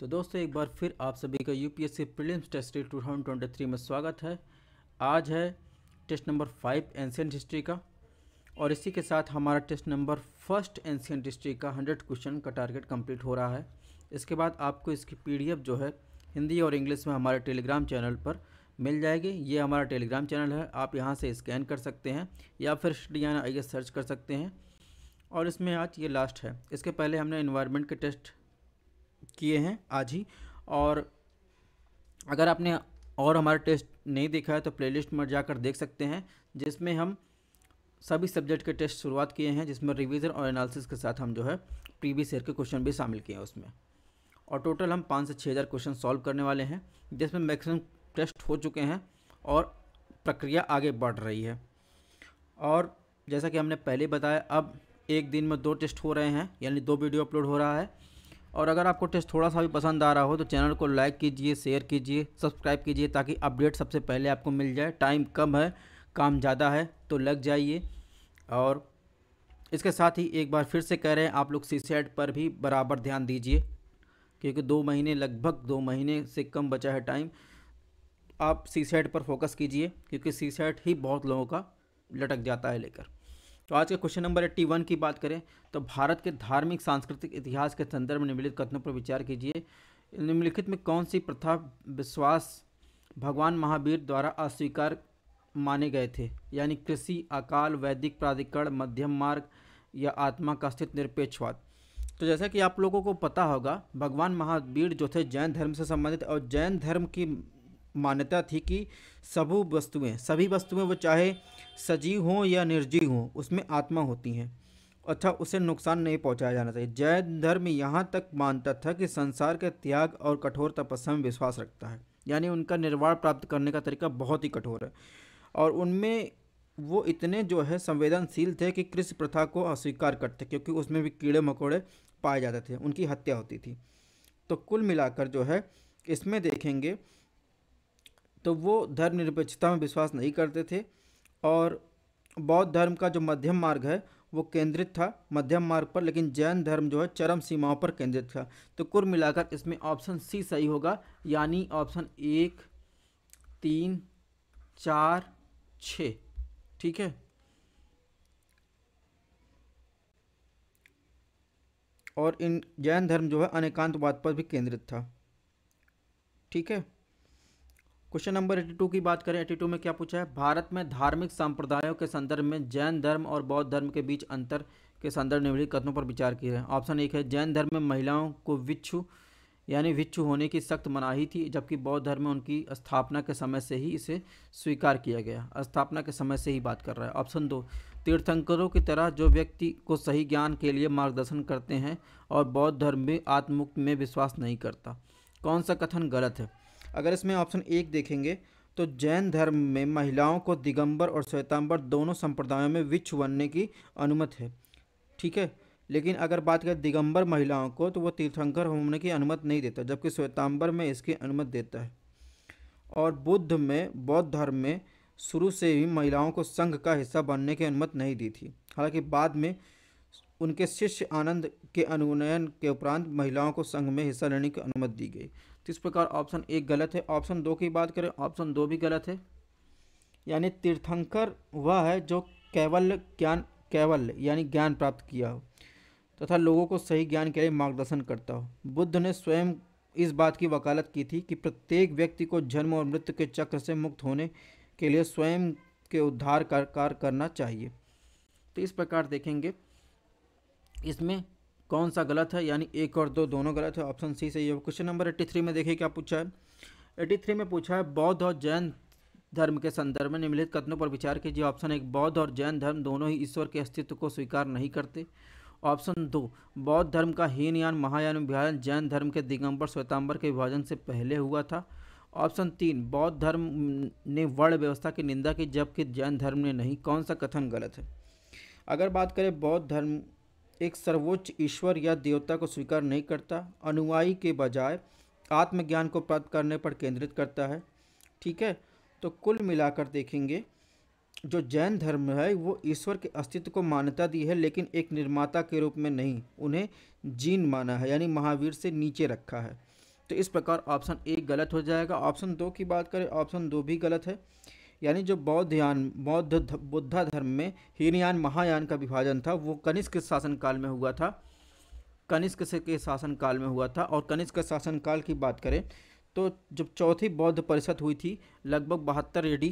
तो दोस्तों एक बार फिर आप सभी का UPSC prelims test two thousand twenty three में स्वागत है आज है test number five ancient history का और इसी के साथ हमारा test number first ancient history का हंड्रेड क्वेश्चन का टारगेट कंप्लीट हो रहा है इसके बाद आपको इसकी पी जो है हिंदी और इंग्लिश में हमारे टेलीग्राम चैनल पर मिल जाएगी ये हमारा टेलीग्राम चैनल है आप यहाँ से स्कैन कर सकते हैं या फिर श्रीयाना आइए सर्च कर सकते हैं और इसमें आज ये लास्ट है इसके पहले हमने इन्वायरमेंट के टेस्ट किए हैं आज ही और अगर आपने और हमारा टेस्ट नहीं देखा है तो प्लेलिस्ट में जाकर देख सकते हैं जिसमें हम सभी सब्जेक्ट के टेस्ट शुरुआत किए हैं जिसमें रिवीजन और एनालिसिस के साथ हम जो है प्रीवियस ईयर के क्वेश्चन भी शामिल किए हैं उसमें और टोटल हम पाँच से छः हज़ार क्वेश्चन सॉल्व करने वाले हैं जिसमें मैक्सिमम टेस्ट हो चुके हैं और प्रक्रिया आगे बढ़ रही है और जैसा कि हमने पहले बताया अब एक दिन में दो टेस्ट हो रहे हैं यानी दो वीडियो अपलोड हो रहा है और अगर आपको टेस्ट थोड़ा सा भी पसंद आ रहा हो तो चैनल को लाइक कीजिए शेयर कीजिए सब्सक्राइब कीजिए ताकि अपडेट सबसे पहले आपको मिल जाए टाइम कम है काम ज़्यादा है तो लग जाइए और इसके साथ ही एक बार फिर से कह रहे हैं आप लोग सी सेट पर भी बराबर ध्यान दीजिए क्योंकि दो महीने लगभग दो महीने से कम बचा है टाइम आप सी सेट पर फोकस कीजिए क्योंकि सी सेट ही बहुत लोगों का लटक जाता है लेकर तो आज के क्वेश्चन नंबर एट्टी वन की बात करें तो भारत के धार्मिक सांस्कृतिक इतिहास के संदर्भ में निम्नलिखित कथनों पर विचार कीजिए निम्नलिखित में कौन सी प्रथा विश्वास भगवान महावीर द्वारा अस्वीकार माने गए थे यानी कृषि अकाल वैदिक प्राधिकरण मध्यम मार्ग या आत्मा का स्थित निरपेक्षवाद तो जैसा कि आप लोगों को पता होगा भगवान महावीर जो थे जैन धर्म से संबंधित और जैन धर्म की मान्यता थी कि सबू वस्तुएं सभी वस्तुएं वो चाहे सजीव हों या निर्जीव हों उसमें आत्मा होती हैं अच्छा उसे नुकसान नहीं पहुंचाया जाना चाहिए जैन धर्म यहाँ तक मानता था कि संसार के त्याग और कठोर तपस्या में विश्वास रखता है यानी उनका निर्वाण प्राप्त करने का तरीका बहुत ही कठोर है और उनमें वो इतने जो है संवेदनशील थे कि कृषि प्रथा को अस्वीकार करते क्योंकि उसमें भी कीड़े मकोड़े पाए जाते थे उनकी हत्या होती थी तो कुल मिलाकर जो है इसमें देखेंगे तो वो धर्मनिरपेक्षता में विश्वास नहीं करते थे और बौद्ध धर्म का जो मध्यम मार्ग है वो केंद्रित था मध्यम मार्ग पर लेकिन जैन धर्म जो है चरम सीमाओं पर केंद्रित था तो कुल मिलाकर इसमें ऑप्शन सी सही होगा यानी ऑप्शन एक तीन चार छ ठीक है और इन जैन धर्म जो है अनेकांतवाद पर भी केंद्रित था ठीक है क्वेश्चन नंबर 82 की बात करें 82 में क्या पूछा है भारत में धार्मिक संप्रदायों के संदर्भ में जैन धर्म और बौद्ध धर्म के बीच अंतर के संदर्भ निम्नलिखित कथनों पर विचार किए हैं ऑप्शन एक है जैन धर्म में महिलाओं को विच्छु यानी विच्छु होने की सख्त मनाही थी जबकि बौद्ध धर्म में उनकी स्थापना के समय से ही इसे स्वीकार किया गया स्थापना के समय से ही बात कर रहा है ऑप्शन दो तीर्थंकरों की तरह जो व्यक्ति को सही ज्ञान के लिए मार्गदर्शन करते हैं और बौद्ध धर्म भी आत्मुक्त में विश्वास नहीं करता कौन सा कथन गलत है अगर इसमें ऑप्शन एक देखेंगे तो जैन धर्म में महिलाओं को दिगंबर और श्वेतांबर दोनों संप्रदायों में विच्छ बनने की अनुमति है ठीक है लेकिन अगर बात करें दिगंबर महिलाओं को तो वो तीर्थंकर होने की अनुमति नहीं देता जबकि श्वेतांबर में इसकी अनुमति देता है और बुद्ध में बौद्ध धर्म में शुरू से ही महिलाओं को संघ का हिस्सा बनने की अनुमति नहीं दी थी हालांकि बाद में उनके शिष्य आनंद के अनुनयन के उपरांत महिलाओं को संघ में हिस्सा लेने की अनुमति दी गई तो इस प्रकार ऑप्शन एक गलत है ऑप्शन दो की बात करें ऑप्शन दो भी गलत है यानी तीर्थंकर वह है जो केवल ज्ञान केवल यानी ज्ञान प्राप्त किया हो तथा लोगों को सही ज्ञान के लिए मार्गदर्शन करता हो बुद्ध ने स्वयं इस बात की वकालत की थी कि प्रत्येक व्यक्ति को जन्म और मृत्यु के चक्र से मुक्त होने के लिए स्वयं के उद्धार का कार्य करना चाहिए तो इस प्रकार देखेंगे इसमें कौन सा गलत है यानी एक और दो दोनों गलत है ऑप्शन सी सही है क्वेश्चन नंबर एट्टी थ्री में देखिए क्या पूछा है एट्टी थ्री में पूछा है बौद्ध और जैन धर्म के संदर्भ में निम्नलिखित कथनों पर विचार कीजिए ऑप्शन एक बौद्ध और जैन धर्म दोनों ही ईश्वर के अस्तित्व को स्वीकार नहीं करते ऑप्शन दो बौद्ध धर्म का हीनयान महायान विभाजन जैन धर्म के दिगंबर श्वेतांबर के विभाजन से पहले हुआ था ऑप्शन तीन बौद्ध धर्म ने वर्ण व्यवस्था की निंदा की जबकि जैन धर्म ने नहीं कौन सा कथन गलत है अगर बात करें बौद्ध धर्म एक सर्वोच्च ईश्वर या देवता को स्वीकार नहीं करता अनुयायी के बजाय आत्मज्ञान को प्राप्त करने पर केंद्रित करता है ठीक है तो कुल मिलाकर देखेंगे जो जैन धर्म है वो ईश्वर के अस्तित्व को मान्यता दी है लेकिन एक निर्माता के रूप में नहीं उन्हें जीन माना है यानी महावीर से नीचे रखा है तो इस प्रकार ऑप्शन ए गलत हो जाएगा ऑप्शन दो की बात करें ऑप्शन दो भी गलत है यानी जो बौद्ध यान बौद्ध बुद्धा धर्म में हीनयान महायान का विभाजन था वो कनिष्क शासनकाल में हुआ था कनिष्क से के शासनकाल में हुआ था और कनिष्क शासनकाल की बात करें तो जब चौथी बौद्ध परिषद हुई थी लगभग बहत्तर एडी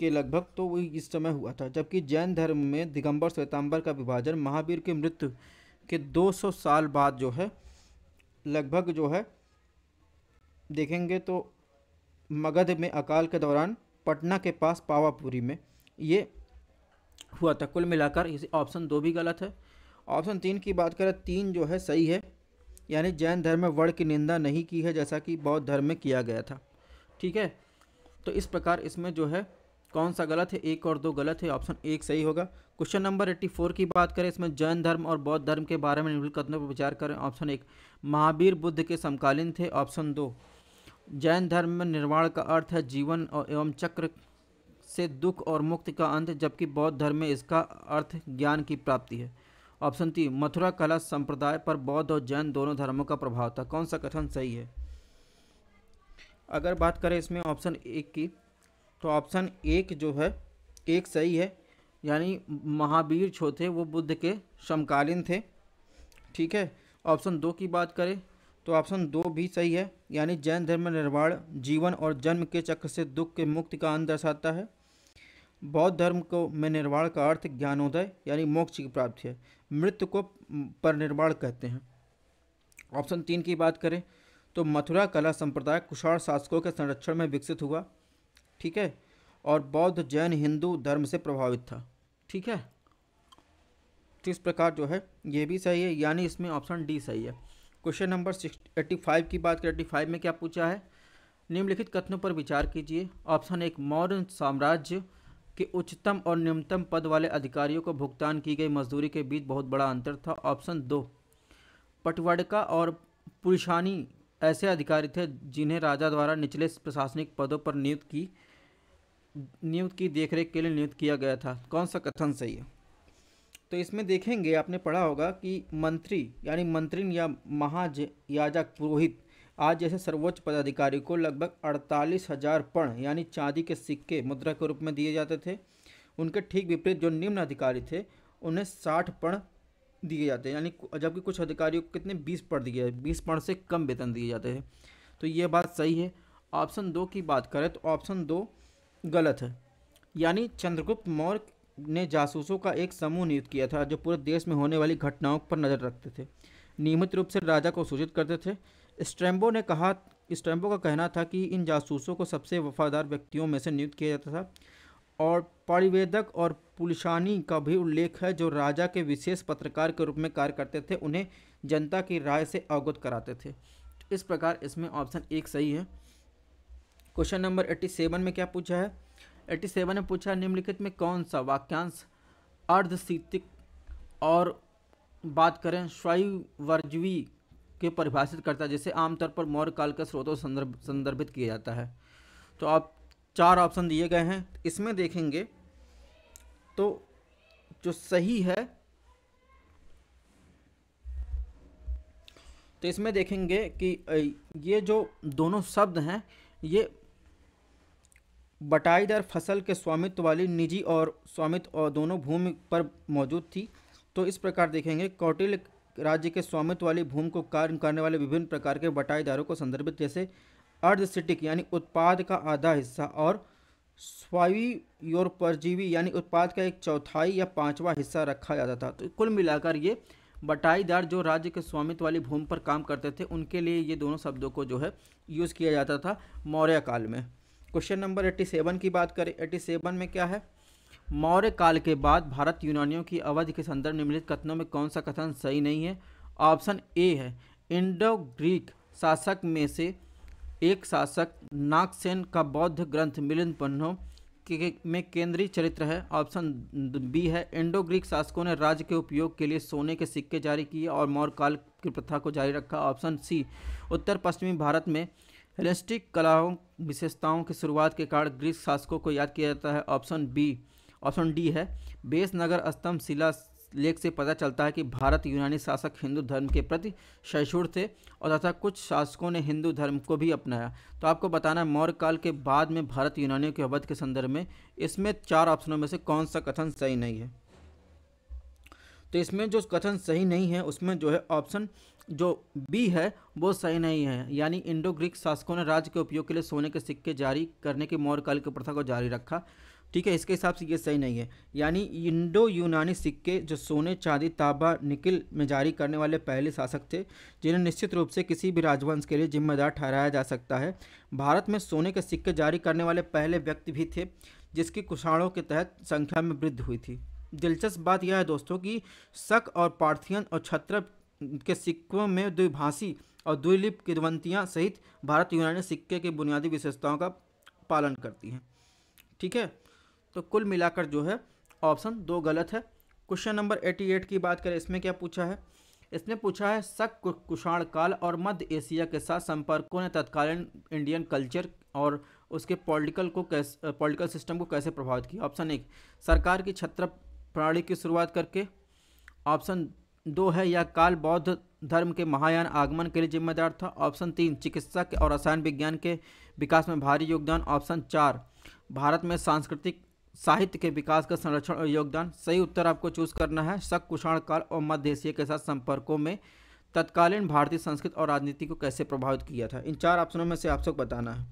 के लगभग तो वही इस समय हुआ था जबकि जैन धर्म में दिगंबर श्वेतांबर का विभाजन महावीर की मृत्यु के 200 साल बाद जो है लगभग जो है देखेंगे तो मगध में अकाल के दौरान पटना के पास पावापुरी में ये हुआ था कुल मिलाकर इसे ऑप्शन दो भी गलत है ऑप्शन तीन की बात करें तीन जो है सही है यानी जैन धर्म में वर्ण की निंदा नहीं की है जैसा कि बौद्ध धर्म में किया गया था ठीक है तो इस प्रकार इसमें जो है कौन सा गलत है एक और दो गलत है ऑप्शन एक सही होगा क्वेश्चन नंबर एट्टी फोर की बात करें इसमें जैन धर्म और बौद्ध धर्म के बारे में निम्नलिखित कथनों पर विचार करें ऑप्शन एक महावीर बुद्ध के समकालीन थे ऑप्शन दो जैन धर्म में निर्वाण का अर्थ है जीवन एवं चक्र से दुख और मुक्ति का अंत जबकि बौद्ध धर्म में इसका अर्थ ज्ञान की प्राप्ति है ऑप्शन तीन मथुरा कला संप्रदाय पर बौद्ध और जैन दोनों धर्मों का प्रभाव था कौन सा कथन सही है अगर बात करें इसमें ऑप्शन एक की तो ऑप्शन एक जो है एक सही है यानी महावीर छो थे वो बुद्ध के समकालीन थे ठीक है ऑप्शन दो की बात करें तो ऑप्शन दो भी सही है यानी जैन धर्म निर्वाण जीवन और जन्म के चक्र से दुख के मुक्ति का अंत दर्शाता है बौद्ध धर्म को में निर्वाण का अर्थ ज्ञानोदय यानी मोक्ष की प्राप्ति है मृत्यु को पर निर्वाण कहते हैं ऑप्शन तीन की बात करें तो मथुरा कला संप्रदाय कुशाण शासकों के संरक्षण में विकसित हुआ ठीक है और बौद्ध जैन हिंदू धर्म से प्रभावित था ठीक है तो इस प्रकार जो है ये भी सही है यानी इसमें ऑप्शन डी सही है क्वेश्चन नंबर एट्टी फाइव की बात करें एट्टी फाइव में क्या पूछा है निम्नलिखित कथनों पर विचार कीजिए ऑप्शन एक मौर्य साम्राज्य के उच्चतम और निम्नतम पद वाले अधिकारियों को भुगतान की गई मजदूरी के बीच बहुत बड़ा अंतर था ऑप्शन दो पटवाड़का और पुरुषानी ऐसे अधिकारी थे जिन्हें राजा द्वारा निचले प्रशासनिक पदों पर नियुक्त की नियुक्त की देखरेख के लिए नियुक्त किया गया था कौन सा कथन सही है तो इसमें देखेंगे आपने पढ़ा होगा कि मंत्री यानी मंत्री या महाज याजक पुरोहित आज जैसे सर्वोच्च पदाधिकारी को लगभग अड़तालीस हज़ार पण यानी चांदी के सिक्के मुद्रा के रूप में दिए जाते थे उनके ठीक विपरीत जो निम्न अधिकारी थे उन्हें साठ पण दिए जाते हैं यानी जबकि कुछ अधिकारियों को कितने बीस पण दिए जाते बीस पण से कम वेतन दिए जाते हैं तो ये बात सही है ऑप्शन दो की बात करें तो ऑप्शन दो गलत है यानी चंद्रगुप्त मौर्य ने जासूसों का एक समूह नियुक्त किया था जो पूरे देश में होने वाली घटनाओं पर नज़र रखते थे नियमित रूप से राजा को सूचित करते थे स्ट्रैम्बो ने कहा स्ट्रैम्बो का कहना था कि इन जासूसों को सबसे वफादार व्यक्तियों में से नियुक्त किया जाता था और परिवेदक और पुलिसानी का भी उल्लेख है जो राजा के विशेष पत्रकार के रूप में कार्य करते थे उन्हें जनता की राय से अवगत कराते थे इस प्रकार इसमें ऑप्शन एक सही है क्वेश्चन नंबर एट्टी सेवन में क्या पूछा है सेवन ने पूछा निम्नलिखित में कौन सा वाक्यांश अर्धशीतिक और बात करें स्वयवर्जीवी के परिभाषित करता है जिसे आमतौर पर मौर्य काल के स्रोतों संदर्भ संदर्भित किया जाता है तो आप चार ऑप्शन दिए गए हैं इसमें देखेंगे तो जो सही है तो इसमें देखेंगे कि ये जो दोनों शब्द हैं ये बटाईदार फसल के स्वामित्व वाली निजी और स्वामित्व और दोनों भूमि पर मौजूद थी तो इस प्रकार देखेंगे कौटिल्य राज्य के स्वामित्व वाली भूमि को कार्य करने वाले विभिन्न प्रकार के बटाईदारों को संदर्भित जैसे अर्धसिटिक यानी उत्पाद का आधा हिस्सा और स्वायी और परजीवी यानी उत्पाद का एक चौथाई या पांचवा हिस्सा रखा जाता था तो कुल मिलाकर ये बटाईदार जो राज्य के स्वामित्व वाली भूमि पर काम करते थे उनके लिए ये दोनों शब्दों को जो है यूज़ किया जाता था मौर्य काल में क्वेश्चन नंबर एट्टी सेवन की बात करें एट्टी सेवन में क्या है मौर्य काल के बाद भारत यूनानियों की अवधि के संदर्भ निम्नलिखित कथनों में कौन सा कथन सही नहीं है ऑप्शन ए है इंडो ग्रीक शासक में से एक शासक नागसेन का बौद्ध ग्रंथ मिलिंद पन्नों के में केंद्रीय चरित्र है ऑप्शन बी है इंडो ग्रीक शासकों ने राज्य के उपयोग के लिए सोने के सिक्के जारी किए और मौर्य काल की प्रथा को जारी रखा ऑप्शन सी उत्तर पश्चिमी भारत में हेलेनिस्टिक कलाओं विशेषताओं की शुरुआत के कारण ग्रीक शासकों को याद किया जाता है ऑप्शन बी ऑप्शन डी है बेस नगर स्तंभ शिला लेख से पता चलता है कि भारत यूनानी शासक हिंदू धर्म के प्रति सहिष्णु थे और तथा कुछ शासकों ने हिंदू धर्म को भी अपनाया तो आपको बताना है मौर्य काल के बाद में भारत यूनानियों के अवध के संदर्भ में इसमें चार ऑप्शनों में से कौन सा कथन सही नहीं है तो इसमें जो कथन सही नहीं है उसमें जो है ऑप्शन जो बी है वो सही नहीं है यानी इंडो ग्रीक शासकों ने राज्य के उपयोग के लिए सोने के सिक्के जारी करने की मौर्य काल की प्रथा को जारी रखा ठीक है इसके हिसाब से ये सही नहीं है यानी इंडो यूनानी सिक्के जो सोने चांदी ताबा निकिल में जारी करने वाले पहले शासक थे जिन्हें निश्चित रूप से किसी भी राजवंश के लिए जिम्मेदार ठहराया जा सकता है भारत में सोने के सिक्के जारी करने वाले पहले व्यक्ति भी थे जिसकी कुषाणों के तहत संख्या में वृद्धि हुई थी दिलचस्प बात यह है दोस्तों कि शक और पार्थियन और छत्र के सिक्कों में द्विभाषी और द्विलिप किदवंतियाँ सहित भारत यूनानी सिक्के की बुनियादी विशेषताओं का पालन करती हैं ठीक है तो कुल मिलाकर जो है ऑप्शन दो गलत है क्वेश्चन नंबर एटी एट की बात करें इसमें क्या पूछा है इसने पूछा है शक कुषाण काल और मध्य एशिया के साथ संपर्कों ने तत्कालीन इंडियन कल्चर और उसके पॉलिटिकल को कैसे पॉलिटिकल सिस्टम को कैसे प्रभावित किया ऑप्शन एक सरकार की छत्र प्रणाली की शुरुआत करके ऑप्शन दो है यह काल बौद्ध धर्म के महायान आगमन के लिए जिम्मेदार था ऑप्शन तीन चिकित्सा के और रसायन विज्ञान के विकास में भारी योगदान ऑप्शन चार भारत में सांस्कृतिक साहित्य के विकास का संरक्षण और योगदान सही उत्तर आपको चूज करना है शक कुषाण काल और मध्य एशिया के साथ संपर्कों में तत्कालीन भारतीय संस्कृति और राजनीति को कैसे प्रभावित किया था इन चार ऑप्शनों में से आप सबको बताना है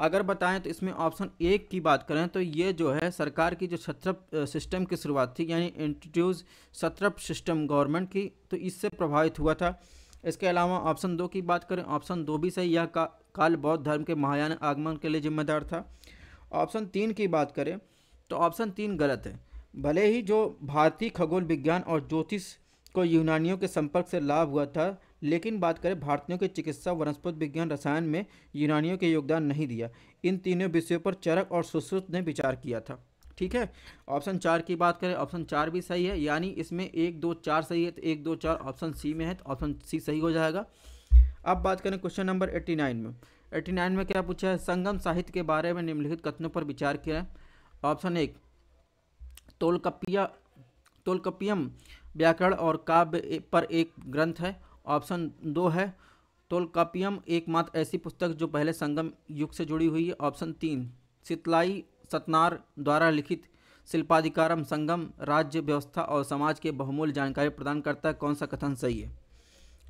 अगर बताएं तो इसमें ऑप्शन एक की बात करें तो ये जो है सरकार की जो छत्रप सिस्टम की शुरुआत थी यानी इंट्रोड्यूस छत्रप सिस्टम गवर्नमेंट की तो इससे प्रभावित हुआ था इसके अलावा ऑप्शन दो की बात करें ऑप्शन दो भी सही यह का, काल बौद्ध धर्म के महायान आगमन के लिए जिम्मेदार था ऑप्शन तीन की बात करें तो ऑप्शन तीन गलत है भले ही जो भारतीय खगोल विज्ञान और ज्योतिष को यूनानियों के संपर्क से लाभ हुआ था लेकिन बात करें भारतीयों के चिकित्सा वनस्पत विज्ञान रसायन में यूनानियों के योगदान नहीं दिया इन तीनों विषयों पर चरक और सुश्रुत ने विचार किया था ठीक है ऑप्शन चार की बात करें ऑप्शन चार भी सही है यानी इसमें एक दो चार सही है तो एक दो चार ऑप्शन सी में है तो ऑप्शन सी सही हो जाएगा अब बात करें क्वेश्चन नंबर एट्टी नाइन में एट्टी नाइन में क्या पूछा है संगम साहित्य के बारे में निम्नलिखित कथनों पर विचार किया है ऑप्शन एक तोलकपिया तोलकपियम व्याकरण और काव्य पर एक ग्रंथ है ऑप्शन दो है तोलकापियम एकमात्र ऐसी पुस्तक जो पहले संगम युग से जुड़ी हुई है ऑप्शन तीन शीतलाई सतनार द्वारा लिखित शिल्पाधिकारम संगम राज्य व्यवस्था और समाज के बहुमूल्य जानकारी प्रदान करता है कौन सा कथन सही है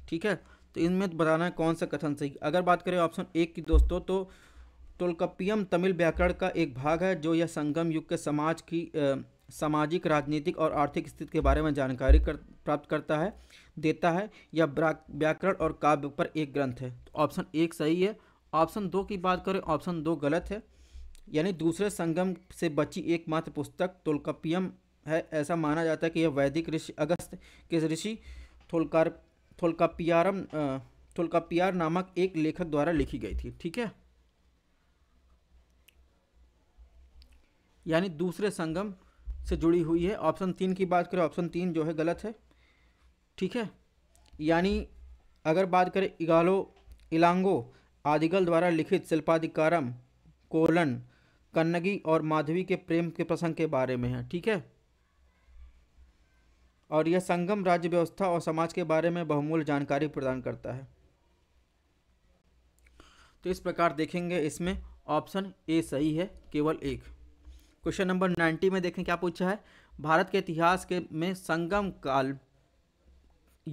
ठीक है तो इनमें बताना है कौन सा कथन सही अगर बात करें ऑप्शन एक की दोस्तों तो तोलकपियम तमिल व्याकरण का एक भाग है जो यह संगम युग के समाज की सामाजिक राजनीतिक और आर्थिक स्थिति के बारे में जानकारी कर, प्राप्त करता है देता है या व्याकरण और काव्य पर एक ग्रंथ है तो ऑप्शन एक सही है ऑप्शन दो की बात करें ऑप्शन दो गलत है यानी दूसरे संगम से बची एकमात्र पुस्तक तोलकपियम है ऐसा माना जाता है कि यह वैदिक ऋषि अगस्त के ऋषि थोलकार थोलकापियारम थोलकापियार नामक एक लेखक द्वारा लिखी गई थी ठीक है यानी दूसरे संगम से जुड़ी हुई है ऑप्शन तीन की बात करें ऑप्शन तीन जो है गलत है ठीक है यानी अगर बात करें इगालो इलांगो आदिगल द्वारा लिखित शिल्पाधिकारम कोलन कन्नगी और माधवी के प्रेम के प्रसंग के बारे में है ठीक है और यह संगम राज्य व्यवस्था और समाज के बारे में बहुमूल्य जानकारी प्रदान करता है तो इस प्रकार देखेंगे इसमें ऑप्शन ए सही है केवल एक क्वेश्चन नंबर नाइन्टी में देखें क्या पूछा है भारत के इतिहास के में संगम काल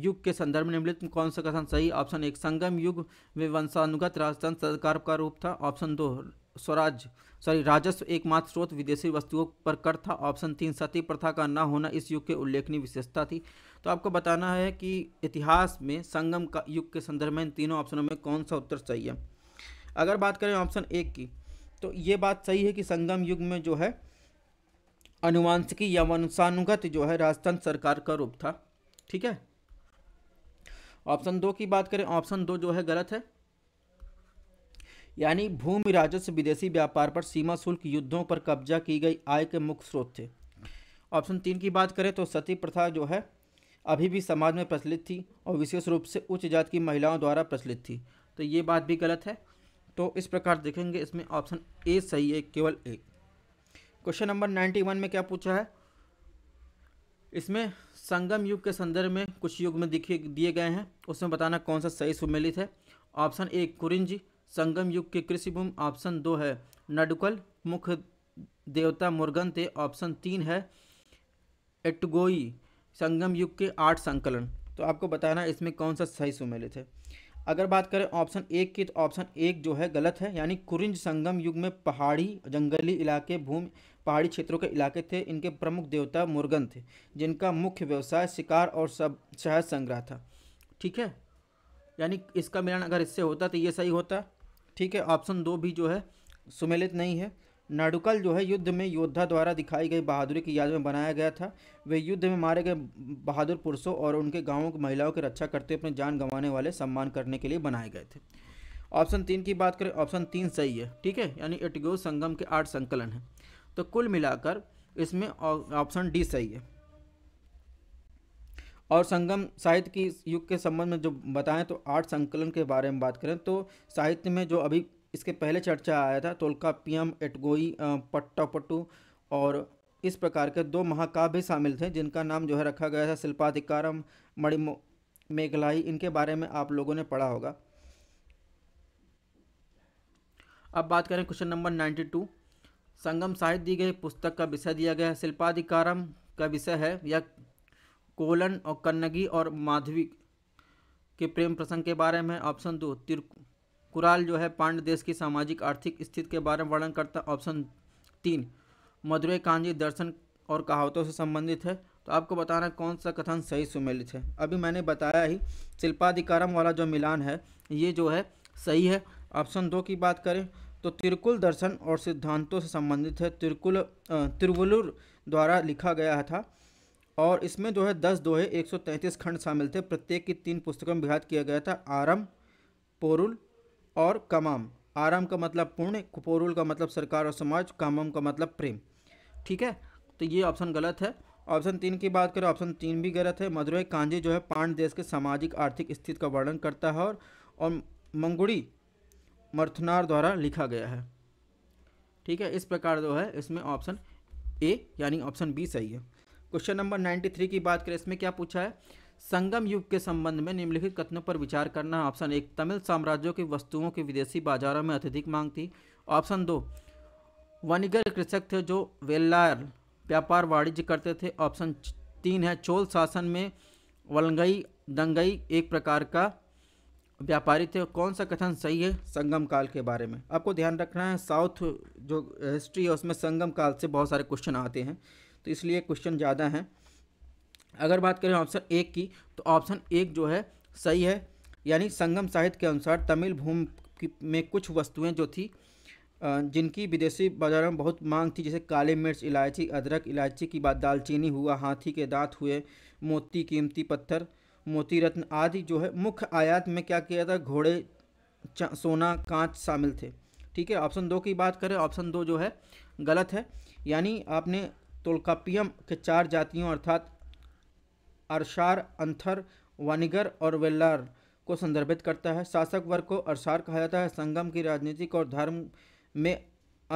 युग के संदर्भ में निम्नलिखित कौन सा कथन सही ऑप्शन एक संगम युग में वंशानुगत राजस्थान सरकार का रूप था ऑप्शन दो स्वराज सॉरी राजस्व एकमात्र स्रोत विदेशी वस्तुओं पर कर था ऑप्शन तीन सती प्रथा का ना होना इस युग के उल्लेखनीय विशेषता थी तो आपको बताना है कि इतिहास में संगम का युग के संदर्भ में इन तीनों ऑप्शनों में कौन सा उत्तर सही है अगर बात करें ऑप्शन एक की तो ये बात सही है कि संगम युग में जो है अनुवांशिकी या वंशानुगत जो है राजस्थान सरकार का रूप था ठीक है ऑप्शन दो की बात करें ऑप्शन दो जो है गलत है यानी भूमि राजस्व विदेशी व्यापार पर सीमा शुल्क युद्धों पर कब्जा की गई आय के मुख्य स्रोत थे ऑप्शन तीन की बात करें तो सती प्रथा जो है अभी भी समाज में प्रचलित थी और विशेष रूप से उच्च जात की महिलाओं द्वारा प्रचलित थी तो ये बात भी गलत है तो इस प्रकार देखेंगे इसमें ऑप्शन ए सही है केवल एक क्वेश्चन नंबर नाइन्टी वन में क्या पूछा है इसमें संगम युग के संदर्भ में कुछ युग में दिखे दिए गए हैं उसमें बताना कौन सा सही सुमेलित है ऑप्शन ए कुरिंज संगम युग कृषि भूमि ऑप्शन दो है नडुकल मुख्य देवता मुर्गन थे ऑप्शन तीन है एटगोई संगम युग के आठ संकलन तो आपको बताना इसमें कौन सा सही सुमेलित है अगर बात करें ऑप्शन एक की तो ऑप्शन एक जो है गलत है यानी कुरिंज संगम युग में पहाड़ी जंगली इलाके भूमि पहाड़ी क्षेत्रों के इलाके थे इनके प्रमुख देवता मुर्गन थे जिनका मुख्य व्यवसाय शिकार और सब शहद संग्रह था ठीक है यानी इसका मिलान अगर इससे होता तो ये सही होता ठीक है ऑप्शन दो भी जो है सुमेलित नहीं है नाडुकल जो है युद्ध में योद्धा द्वारा दिखाई गई बहादुरी की याद में बनाया गया था वे युद्ध में मारे गए बहादुर पुरुषों और उनके गांवों की महिलाओं की रक्षा करते अपने जान गंवाने वाले सम्मान करने के लिए बनाए गए थे ऑप्शन तीन की बात करें ऑप्शन तीन सही है ठीक है यानी एटगो संगम के आठ संकलन हैं तो कुल मिलाकर इसमें ऑप्शन डी सही है और संगम साहित्य की युग के संबंध में जो बताएं तो आठ संकलन के बारे में बात करें तो साहित्य में जो अभी इसके पहले चर्चा आया था तोलका पियम एटगोई पट्टापट्टू और इस प्रकार के दो महाकाव्य शामिल थे जिनका नाम जो है रखा गया था शिल्पाधिकारम मणि मेघलाई इनके बारे में आप लोगों ने पढ़ा होगा अब बात करें question number ninety two Sangam साहित्य दी गई पुस्तक का विषय दिया गया है शिल्पाधिकारम का विषय है यह कोलन और कन्नगी और माधवी के प्रेम प्रसंग के बारे में ऑप्शन दो तिर कुराल जो है पांड देश की सामाजिक आर्थिक स्थिति के बारे में वर्णन करता है ऑप्शन तीन मधुरे कांजी दर्शन और कहावतों से संबंधित है तो आपको बताना कौन सा कथन सही सुमेलित है अभी मैंने बताया ही शिल्पाधिकारम वाला जो मिलान है ये जो है सही है ऑप्शन दो की बात करें तो तिरकुल दर्शन और सिद्धांतों से संबंधित है तिरकुल तिरुवलुर द्वारा लिखा गया था और इसमें जो है दस दोहे तैंतीस खंड शामिल थे प्रत्येक की तीन पुस्तकों में विभाग किया गया था आरम पोरुल और कमाम आराम का मतलब पुण्य कुपोरुल का मतलब सरकार और समाज कामम का मतलब प्रेम ठीक है तो ये ऑप्शन गलत है ऑप्शन तीन की बात करें ऑप्शन तीन भी गलत है मदुरई कांजे जो है पांड देश के सामाजिक आर्थिक स्थिति का वर्णन करता है और, और मंगुड़ी मर्थनार द्वारा लिखा गया है ठीक है इस प्रकार जो है इसमें ऑप्शन ए यानी ऑप्शन बी सही है क्वेश्चन नंबर नाइन्टी थ्री की बात करें इसमें क्या पूछा है संगम युग के संबंध में निम्नलिखित कथनों पर विचार करना है ऑप्शन एक तमिल साम्राज्यों की वस्तुओं की विदेशी बाजारों में अत्यधिक मांग थी ऑप्शन दो वनिगर कृषक थे जो वेल्लार व्यापार वाणिज्य करते थे ऑप्शन तीन है चोल शासन में वलंगई दंगई एक प्रकार का व्यापारी थे कौन सा कथन सही है संगम काल के बारे में आपको ध्यान रखना है साउथ जो हिस्ट्री है उसमें संगम काल से बहुत सारे क्वेश्चन आते हैं तो इसलिए क्वेश्चन ज़्यादा हैं अगर बात करें ऑप्शन एक की तो ऑप्शन एक जो है सही है यानी संगम साहित्य के अनुसार तमिल भूमि में कुछ वस्तुएं जो थी जिनकी विदेशी बाजारों में बहुत मांग थी जैसे काले मिर्च इलायची अदरक इलायची की बात दालचीनी हुआ हाथी के दांत हुए मोती कीमती पत्थर मोती रत्न आदि जो है मुख्य आयात में क्या किया था घोड़े सोना कांच शामिल थे ठीक है ऑप्शन दो की बात करें ऑप्शन दो जो है गलत है यानी आपने तोलकापियम के चार जातियों अर्थात अरसार अंथर वानिगर और वेल्लार को संदर्भित करता है शासक वर्ग को अरसार कहा जाता है संगम की राजनीतिक और धर्म में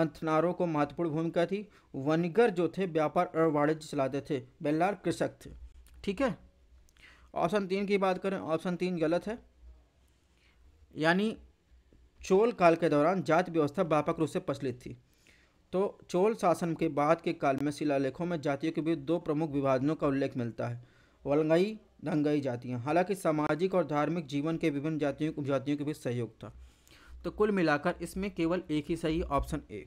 अंथनारों को महत्वपूर्ण भूमिका थी वनिगर जो थे व्यापार और वाणिज्य चलाते थे बेल्लार कृषक थे ठीक है ऑप्शन तीन की बात करें ऑप्शन तीन गलत है यानी चोल काल के दौरान जाति व्यवस्था व्यापक रूप से प्रचलित थी तो चोल शासन के बाद के काल में शिलालेखों में जातियों के बीच दो प्रमुख विभाजनों का उल्लेख मिलता है वलंगाई दंगाई जातियाँ हालांकि सामाजिक और धार्मिक जीवन के विभिन्न जातियों उपजातियों के बीच सहयोग था तो कुल मिलाकर इसमें केवल एक ही सही option A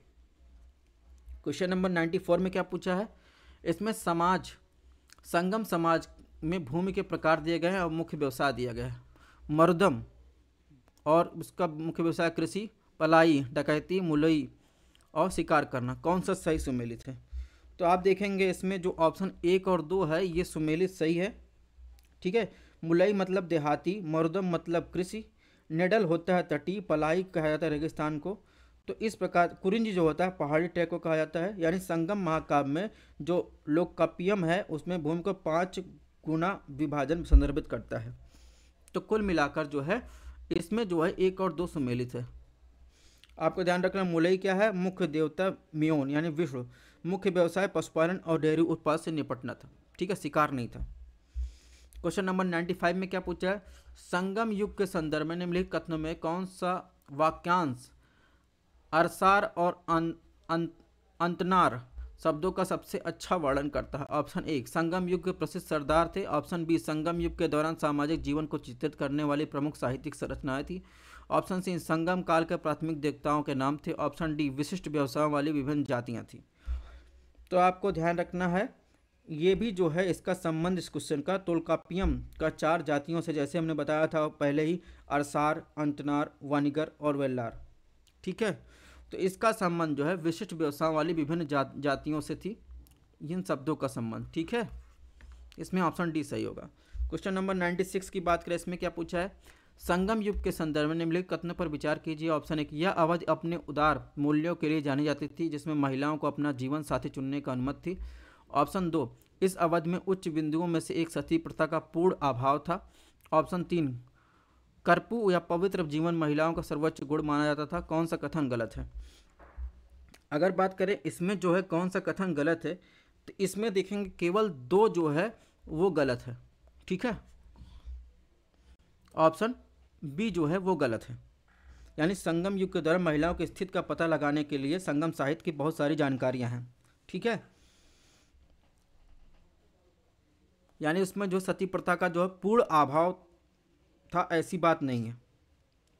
question number ninety four में क्या पूछा है इसमें समाज संगम समाज में भूमि के प्रकार दिए गए हैं और मुख्य व्यवसाय दिया गया है मरुदम और उसका मुख्य व्यवसाय कृषि पलाई डकैती मुलई और शिकार करना कौन सा सही सुमेलित है तो आप देखेंगे इसमें जो ऑप्शन एक और दो है ये सुमेलित सही है ठीक है मुलई मतलब देहाती मरुदम मतलब कृषि नेडल होता है तटी पलाई कहा जाता है रेगिस्तान को तो इस प्रकार कुरिंज जो होता है पहाड़ी ट्रैक को कहा जाता है यानी संगम महाकाव्य में जो कपियम है उसमें भूमि को पाँच गुना विभाजन संदर्भित करता है तो कुल मिलाकर जो है इसमें जो है एक और दो सुमेलित है आपको ध्यान रखना मुलई क्या है मुख्य देवता म्योन यानी विष्णु मुख्य व्यवसाय पशुपालन और डेयरी उत्पाद से निपटना था ठीक है शिकार नहीं था क्वेश्चन नंबर नाइन्टी फाइव में क्या पूछा है संगम युग के संदर्भ में निम्नलिखित कथनों में कौन सा वाक्यांश अरसार और अं, अं, अंतनार शब्दों का सबसे अच्छा वर्णन करता है ऑप्शन एक संगम युग के प्रसिद्ध सरदार थे ऑप्शन बी संगम युग के दौरान सामाजिक जीवन को चित्रित करने वाली प्रमुख साहित्यिक संरचनाएं थी ऑप्शन सी संगम काल के प्राथमिक देवताओं के नाम थे ऑप्शन डी विशिष्ट व्यवसायों वाली विभिन्न जातियाँ थीं तो आपको ध्यान रखना है ये भी जो है इसका संबंध इस क्वेश्चन का तोलकापियम का चार जातियों से जैसे हमने बताया था पहले ही अरसार अंतनार वानिगर और वेल्लार ठीक है तो इसका संबंध जो है विशिष्ट व्यवसाय वाली विभिन्न जा, जातियों से थी इन शब्दों का संबंध ठीक है इसमें ऑप्शन डी सही होगा क्वेश्चन नंबर नाइन्टी सिक्स की बात करें इसमें क्या पूछा है संगम युग के संदर्भ में निम्नलिखित कथनों पर विचार कीजिए ऑप्शन एक यह अवधि अपने उदार मूल्यों के लिए जानी जाती थी जिसमें महिलाओं को अपना जीवन साथी चुनने का अनुमति थी ऑप्शन दो इस अवधि में उच्च बिंदुओं में से एक सती प्रथा का पूर्ण अभाव था ऑप्शन तीन कर्पू या पवित्र जीवन महिलाओं का सर्वोच्च गुण माना जाता था कौन सा कथन गलत है अगर बात करें इसमें जो है कौन सा कथन गलत है तो इसमें देखेंगे केवल दो जो है वो गलत है ठीक है ऑप्शन बी जो है वो गलत है यानी संगम युग के दौरान महिलाओं के स्थिति का पता लगाने के लिए संगम साहित्य की बहुत सारी जानकारियां हैं ठीक है यानी उसमें जो सती प्रथा का जो है पूर्ण अभाव था ऐसी बात नहीं है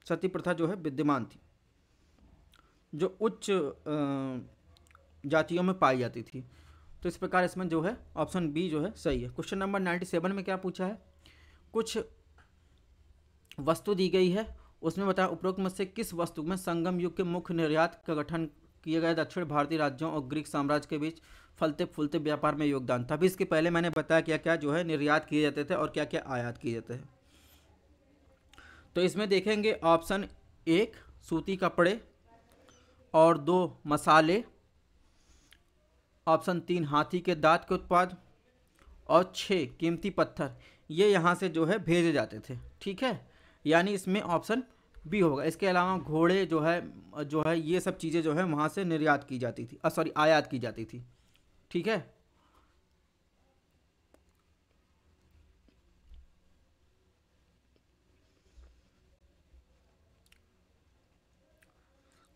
सती प्रथा जो है विद्यमान थी जो उच्च जातियों में पाई जाती थी तो इस प्रकार इसमें जो है ऑप्शन बी जो है सही है क्वेश्चन नंबर नाइन्टी सेवन में क्या पूछा है कुछ वस्तु दी गई है उसमें बताया उपरोक्त में से किस वस्तु में संगम युग के मुख्य निर्यात का गठन किए गए दक्षिण भारतीय राज्यों और ग्रीक साम्राज्य के बीच फलते फूलते व्यापार में योगदान था अभी इसके पहले मैंने बताया क्या क्या जो है निर्यात किए जाते थे और क्या क्या आयात किए जाते हैं तो इसमें देखेंगे ऑप्शन एक सूती कपड़े और दो मसाले ऑप्शन तीन हाथी के दांत के उत्पाद और छः कीमती पत्थर ये यहाँ से जो है भेजे जाते थे ठीक है यानी इसमें ऑप्शन बी होगा इसके अलावा घोड़े जो है जो है ये सब चीज़ें जो है वहाँ से निर्यात की जाती थी सॉरी आयात की जाती थी ठीक है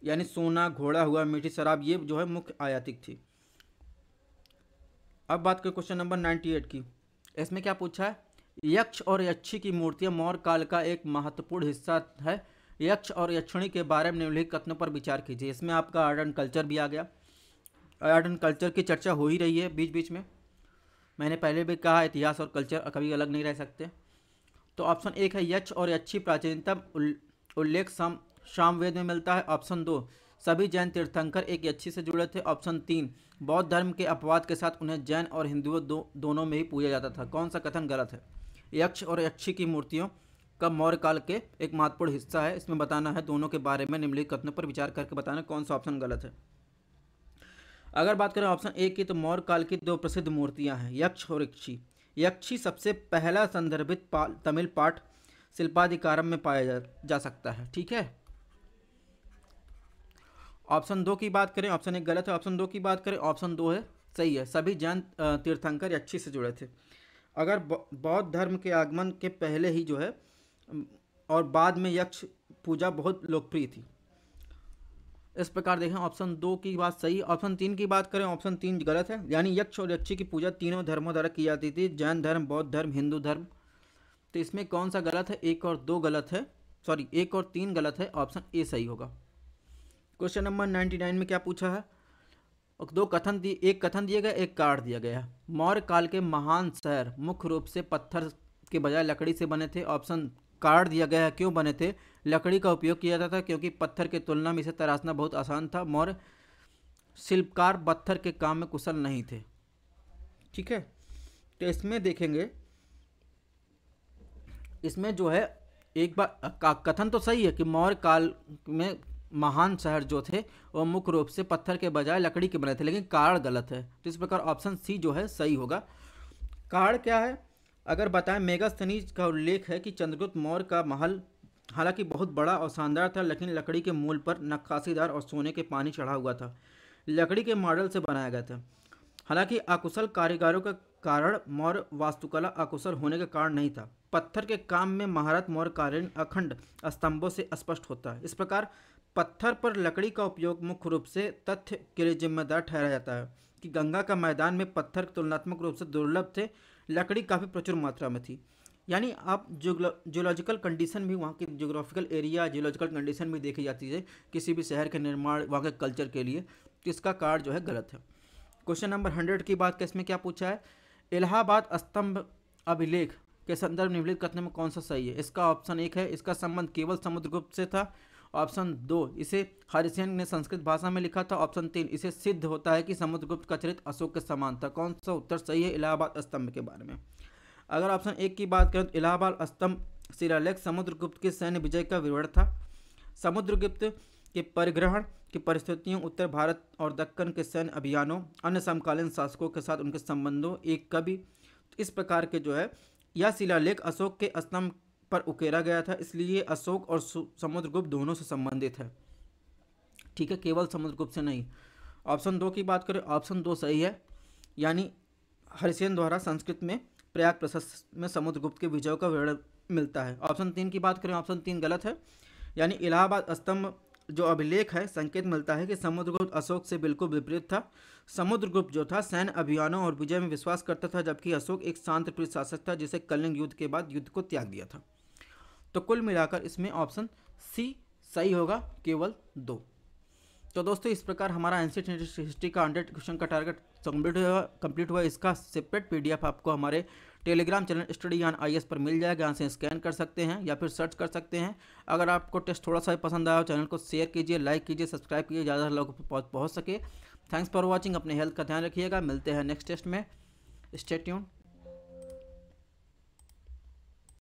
यानी सोना घोड़ा हुआ मीठी शराब ये जो है मुख्य आयातिक थी अब बात करें क्वेश्चन नंबर नाइन्टी एट की इसमें क्या पूछा है यक्ष और यक्षी की मूर्तियां मौर्य काल का एक महत्वपूर्ण हिस्सा है यक्ष और यक्षिणी के बारे में निम्नलिखित कथनों पर विचार कीजिए इसमें आपका आर्ट एंड कल्चर भी आ गया आर्ट एंड कल्चर की चर्चा हो ही रही है बीच बीच में मैंने पहले भी कहा इतिहास और कल्चर कभी अलग नहीं रह सकते तो ऑप्शन एक है यक्ष और यक्षी प्राचीनतम उल्लेख साम वेद में मिलता है ऑप्शन दो सभी जैन तीर्थंकर एक यक्षी से जुड़े थे ऑप्शन तीन बौद्ध धर्म के अपवाद के साथ उन्हें जैन और हिंदुओं दो, दोनों में ही पूजा जाता था कौन सा कथन गलत है यक्ष और यक्षी की मूर्तियों का मौर्य काल के एक महत्वपूर्ण हिस्सा है इसमें बताना है दोनों के बारे में निम्नलिखित कथनों पर विचार करके बताना कौन सा ऑप्शन गलत है अगर बात करें ऑप्शन ए की तो मौर्य काल की दो प्रसिद्ध मूर्तियां हैं यक्ष और यक्षी यक्षी सबसे पहला संदर्भित तमिल पाठ शिल्पाधिकारम में पाया जा, जा सकता है ठीक है ऑप्शन दो की बात करें ऑप्शन एक गलत है ऑप्शन दो की बात करें ऑप्शन दो है सही है सभी जैन तीर्थंकर यक्षी से जुड़े थे अगर बौद्ध धर्म के आगमन के पहले ही जो है और बाद में यक्ष पूजा बहुत लोकप्रिय थी इस प्रकार देखें ऑप्शन दो की बात सही ऑप्शन तीन की बात करें ऑप्शन तीन गलत है यानी यक्ष और यक्षी की पूजा तीनों धर्मों द्वारा की जाती थी जैन धर्म बौद्ध धर्म हिंदू धर्म तो इसमें कौन सा गलत है एक और दो गलत है सॉरी एक और तीन गलत है ऑप्शन ए सही होगा क्वेश्चन नंबर नाइन्टी नाइन में क्या पूछा है दो कथन दिए एक कथन दिया गया एक कार्ड दिया गया मौर्य काल के महान शहर मुख्य रूप से पत्थर के बजाय लकड़ी से बने थे ऑप्शन कार्ड दिया गया है क्यों बने थे लकड़ी का उपयोग किया जाता था क्योंकि पत्थर के तुलना में इसे तराशना बहुत आसान था मौर्य शिल्पकार पत्थर के काम में कुशल नहीं थे ठीक है तो इसमें देखेंगे इसमें जो है एक बार कथन तो सही है कि मौर्य काल में महान शहर जो थे वो मुख्य रूप से पत्थर के बजाय लकड़ी के बने थे लेकिन कारण गलत है तो इस प्रकार ऑप्शन सी जो है सही होगा कारण क्या है अगर बताएं मेगास्थनीज का उल्लेख है कि चंद्रगुप्त मौर्य का महल हालांकि बहुत बड़ा और शानदार था लेकिन लकड़ी के मूल पर नक्काशीदार और सोने के पानी चढ़ा हुआ था लकड़ी के मॉडल से बनाया गया था हालांकि अकुशल कारीगरों का कारण मौर्य वास्तुकला अकुशल होने का कारण नहीं था पत्थर के काम में महारत मौर्य अखंड स्तंभों से स्पष्ट होता है इस प्रकार पत्थर पर लकड़ी का उपयोग मुख्य रूप से तथ्य के लिए जिम्मेदार ठहराया जाता है कि गंगा का मैदान में पत्थर तुलनात्मक रूप से दुर्लभ थे लकड़ी काफ़ी प्रचुर मात्रा में थी यानी आप जियोलॉजिकल कंडीशन भी वहाँ की जोग्राफिकल एरिया जियोलॉजिकल कंडीशन भी देखी जाती है किसी भी शहर के निर्माण वहाँ के कल्चर के लिए तो इसका कार्ड जो है गलत है क्वेश्चन नंबर हंड्रेड की बात इसमें क्या पूछा है इलाहाबाद स्तंभ अभिलेख के संदर्भ निम्नलिखित कथन में कौन सा सही है इसका ऑप्शन एक है इसका संबंध केवल समुद्रगुप्त से था ऑप्शन दो इसे हरिसेन ने संस्कृत भाषा में लिखा था ऑप्शन तीन इसे सिद्ध होता है कि समुद्रगुप्त का चरित्र अशोक के समान था कौन सा उत्तर सही है इलाहाबाद स्तंभ के बारे में अगर ऑप्शन एक की बात करें तो इलाहाबाद स्तंभ शिलालेख समुद्रगुप्त के सैन्य विजय का विवरण था समुद्रगुप्त के परिग्रहण की परिस्थितियों उत्तर भारत और दक्कन के सैन्य अभियानों अन्य समकालीन शासकों के साथ उनके संबंधों एक कवि इस प्रकार के जो है यह शिलालेख अशोक के स्तंभ पर उकेरा गया था इसलिए अशोक और समुद्रगुप्त दोनों से संबंधित है ठीक है केवल समुद्रगुप्त से नहीं ऑप्शन दो की बात करें ऑप्शन दो सही है यानी हरिसेन द्वारा संस्कृत में प्रयाग प्रशस्त में समुद्रगुप्त के विजय का विवरण मिलता है ऑप्शन तीन की बात करें ऑप्शन तीन गलत है यानी इलाहाबाद स्तंभ जो अभिलेख है संकेत मिलता है कि समुद्रगुप्त अशोक से बिल्कुल विपरीत था समुद्रगुप्त जो था सैन्य अभियानों और विजय में विश्वास करता था जबकि अशोक एक शांत शासक था जिसे कलिंग युद्ध के बाद युद्ध को त्याग दिया था तो कुल मिलाकर इसमें ऑप्शन सी सही होगा केवल दो तो दोस्तों इस प्रकार हमारा एनसीट हिस्ट्री का हंड्रेड क्वेश्चन का टारगेट कम्प्लीट हुआ कंप्लीट हुआ इसका सेपरेट पीडीएफ आपको हमारे टेलीग्राम चैनल स्टडी यान आई पर मिल जाएगा यहाँ से स्कैन कर सकते हैं या फिर सर्च कर सकते हैं अगर आपको टेस्ट थोड़ा सा पसंद आया हो चैनल को शेयर कीजिए लाइक कीजिए सब्सक्राइब कीजिए ज़्यादा लोगों पर पहुँच सके थैंक्स फॉर वॉचिंग अपने हेल्थ का ध्यान रखिएगा मिलते हैं नेक्स्ट टेस्ट में स्टेट्यून